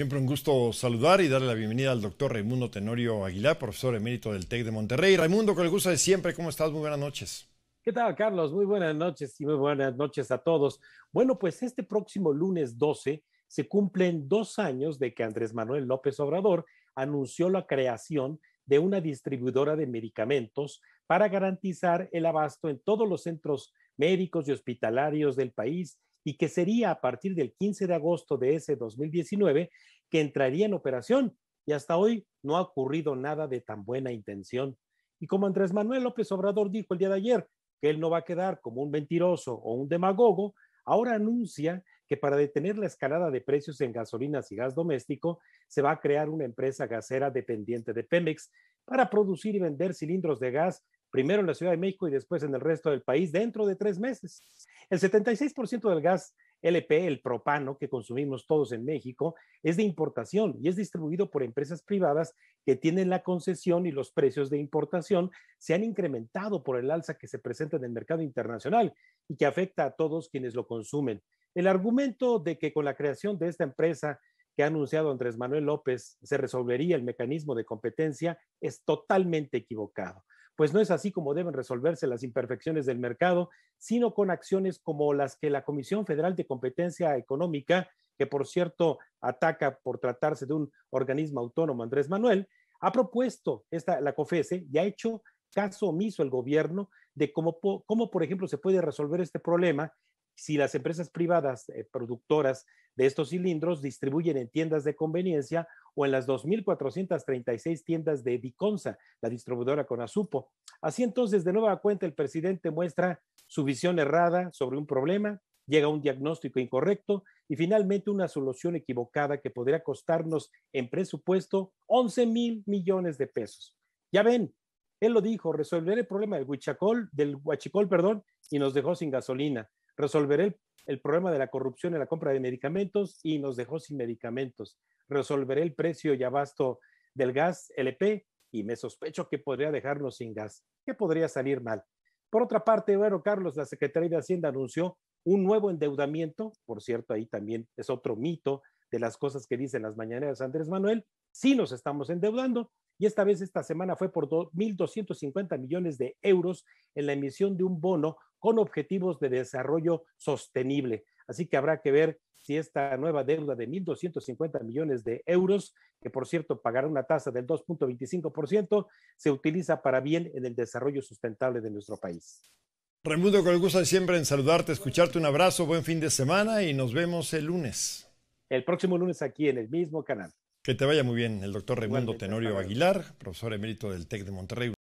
Siempre un gusto saludar y darle la bienvenida al doctor Raimundo Tenorio Aguilar, profesor emérito del TEC de Monterrey. Raimundo, con el gusto de siempre, ¿cómo estás? Muy buenas noches. ¿Qué tal, Carlos? Muy buenas noches y muy buenas noches a todos. Bueno, pues este próximo lunes 12 se cumplen dos años de que Andrés Manuel López Obrador anunció la creación de una distribuidora de medicamentos para garantizar el abasto en todos los centros médicos y hospitalarios del país y que sería a partir del 15 de agosto de ese 2019 que entraría en operación. Y hasta hoy no ha ocurrido nada de tan buena intención. Y como Andrés Manuel López Obrador dijo el día de ayer que él no va a quedar como un mentiroso o un demagogo, ahora anuncia que para detener la escalada de precios en gasolinas y gas doméstico, se va a crear una empresa gasera dependiente de Pemex para producir y vender cilindros de gas primero en la Ciudad de México y después en el resto del país dentro de tres meses. El 76% del gas LP, el propano que consumimos todos en México, es de importación y es distribuido por empresas privadas que tienen la concesión y los precios de importación se han incrementado por el alza que se presenta en el mercado internacional y que afecta a todos quienes lo consumen. El argumento de que con la creación de esta empresa que ha anunciado Andrés Manuel López se resolvería el mecanismo de competencia es totalmente equivocado pues no es así como deben resolverse las imperfecciones del mercado, sino con acciones como las que la Comisión Federal de Competencia Económica, que por cierto ataca por tratarse de un organismo autónomo, Andrés Manuel, ha propuesto esta, la COFESE y ha hecho caso omiso el gobierno de cómo, cómo, por ejemplo, se puede resolver este problema si las empresas privadas eh, productoras de estos cilindros distribuyen en tiendas de conveniencia o en las 2.436 tiendas de Diconsa, la distribuidora con Azupo. Así entonces, de nueva cuenta, el presidente muestra su visión errada sobre un problema, llega a un diagnóstico incorrecto y finalmente una solución equivocada que podría costarnos en presupuesto 11 mil millones de pesos. Ya ven, él lo dijo, resolver el problema del del huachicol, perdón, y nos dejó sin gasolina. Resolveré el, problema de la corrupción en la compra de medicamentos y nos dejó sin medicamentos. Resolveré el precio y abasto del gas LP y me sospecho que podría dejarnos sin gas. que podría salir mal? Por otra parte, bueno, Carlos, la Secretaría de Hacienda anunció un nuevo endeudamiento, por cierto, ahí también es otro mito de las cosas que dicen las mañaneras Andrés Manuel, sí nos estamos endeudando, y esta vez esta semana fue por 1.250 millones de euros en la emisión de un bono con objetivos de desarrollo sostenible. Así que habrá que ver si esta nueva deuda de 1.250 millones de euros, que por cierto pagará una tasa del 2.25%, se utiliza para bien en el desarrollo sustentable de nuestro país. Raimundo, con el gusto siempre en saludarte, escucharte, un abrazo, buen fin de semana y nos vemos el lunes. El próximo lunes aquí en el mismo canal. Que te vaya muy bien. El doctor Raimundo Tenorio Aguilar, profesor emérito del TEC de Monterrey.